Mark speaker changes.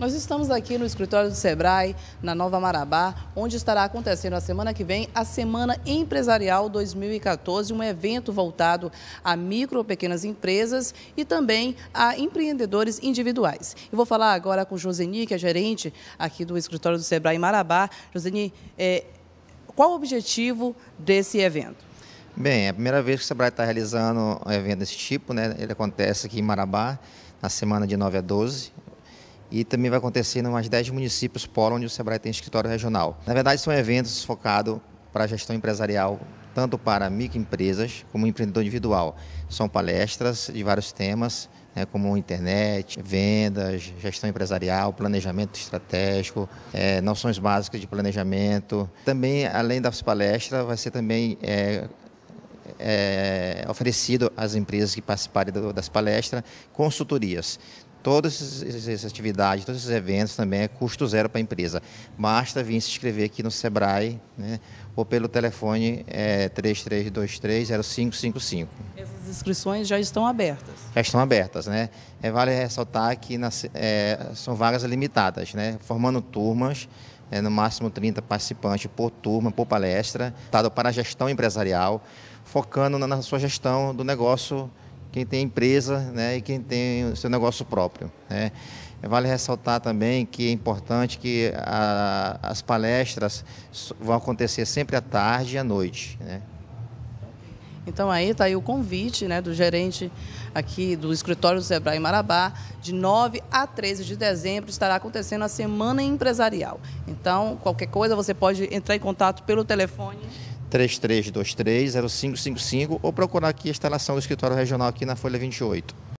Speaker 1: Nós estamos aqui no escritório do Sebrae, na Nova Marabá, onde estará acontecendo na semana que vem a Semana Empresarial 2014, um evento voltado a micro e pequenas empresas e também a empreendedores individuais. Eu vou falar agora com Joseni, que é gerente aqui do escritório do Sebrae Marabá. Joseni, é, qual o objetivo desse evento?
Speaker 2: Bem, é a primeira vez que o Sebrae está realizando um evento desse tipo, né? Ele acontece aqui em Marabá, na semana de 9 a 12 e também vai acontecer em umas 10 municípios por onde o Sebrae tem escritório regional. Na verdade, são eventos focados para a gestão empresarial, tanto para microempresas como empreendedor individual. São palestras de vários temas, né, como internet, vendas, gestão empresarial, planejamento estratégico, é, noções básicas de planejamento. Também, além das palestras, vai ser também é, é, oferecido às empresas que participarem das palestras consultorias. Todas essas atividades, todos esses eventos também é custo zero para a empresa. Basta vir se inscrever aqui no Sebrae né, ou pelo telefone é, 3323-0555.
Speaker 1: Essas inscrições já estão abertas?
Speaker 2: Já estão abertas, né? É, vale ressaltar que nas, é, são vagas limitadas, né? Formando turmas, é, no máximo 30 participantes por turma, por palestra, para a gestão empresarial, focando na, na sua gestão do negócio quem tem empresa né, e quem tem o seu negócio próprio. Né. Vale ressaltar também que é importante que a, as palestras vão acontecer sempre à tarde e à noite. Né.
Speaker 1: Então aí está aí o convite né, do gerente aqui do escritório do Sebrae Marabá, de 9 a 13 de dezembro estará acontecendo a Semana Empresarial. Então, qualquer coisa você pode entrar em contato pelo
Speaker 2: telefone 3323 0555 ou procurar aqui a instalação do escritório regional aqui na Folha 28.